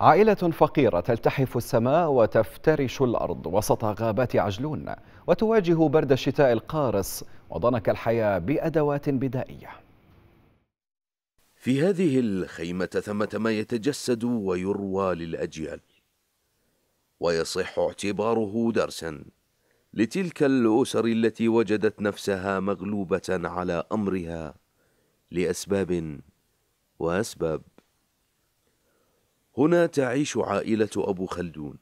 عائلة فقيرة تلتحف السماء وتفترش الأرض وسط غابات عجلون وتواجه برد الشتاء القارص وضنك الحياة بأدوات بدائية في هذه الخيمة ثمة ما يتجسد ويروى للأجيال ويصح اعتباره درسا لتلك الأسر التي وجدت نفسها مغلوبة على أمرها لأسباب وأسباب هنا تعيش عائلة أبو خلدون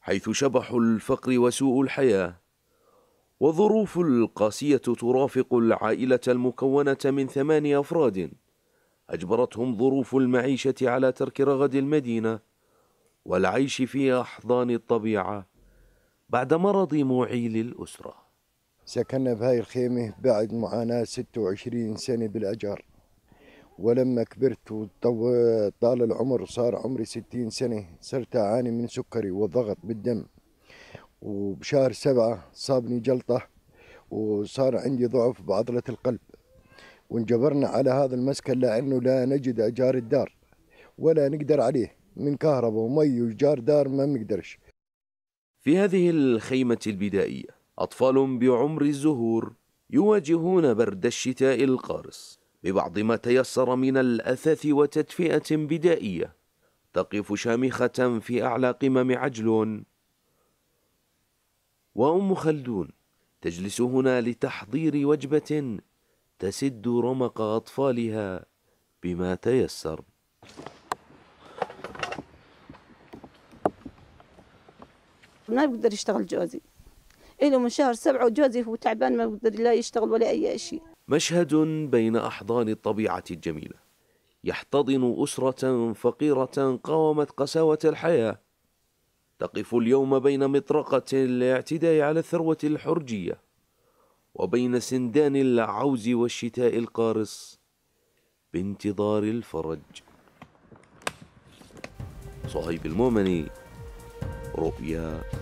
حيث شبح الفقر وسوء الحياة وظروف القاسية ترافق العائلة المكونة من ثماني أفراد أجبرتهم ظروف المعيشة على ترك رغد المدينة والعيش في أحضان الطبيعة بعد مرض معيل الأسرة سكننا هاي الخيمة بعد معاناة 26 سنة بالأجار ولما كبرت وطال العمر صار عمري ستين سنة صرت أعاني من سكري وضغط بالدم وبشهر سبعة صابني جلطة وصار عندي ضعف بعضلة القلب وانجبرنا على هذا المسكن لأنه لا نجد أجار الدار ولا نقدر عليه من كهرباء ومي وجار دار ما نقدرش في هذه الخيمة البدائية أطفال بعمر الزهور يواجهون برد الشتاء القارس ببعض ما تيسر من الأثاث وتدفئة بدائية تقف شامخة في أعلى قمم عجلون وأم خلدون تجلس هنا لتحضير وجبة تسد رمق أطفالها بما تيسر ما بقدر يشتغل جوزي إله من شهر سبعة وجوزي هو تعبان ما بقدر لا يشتغل ولا أي شيء مشهد بين أحضان الطبيعة الجميلة يحتضن أسرة فقيرة قاومت قساوة الحياة تقف اليوم بين مطرقة الاعتداء على الثروة الحرجية وبين سندان العوز والشتاء القارص بانتظار الفرج صهيب المؤمني رؤيا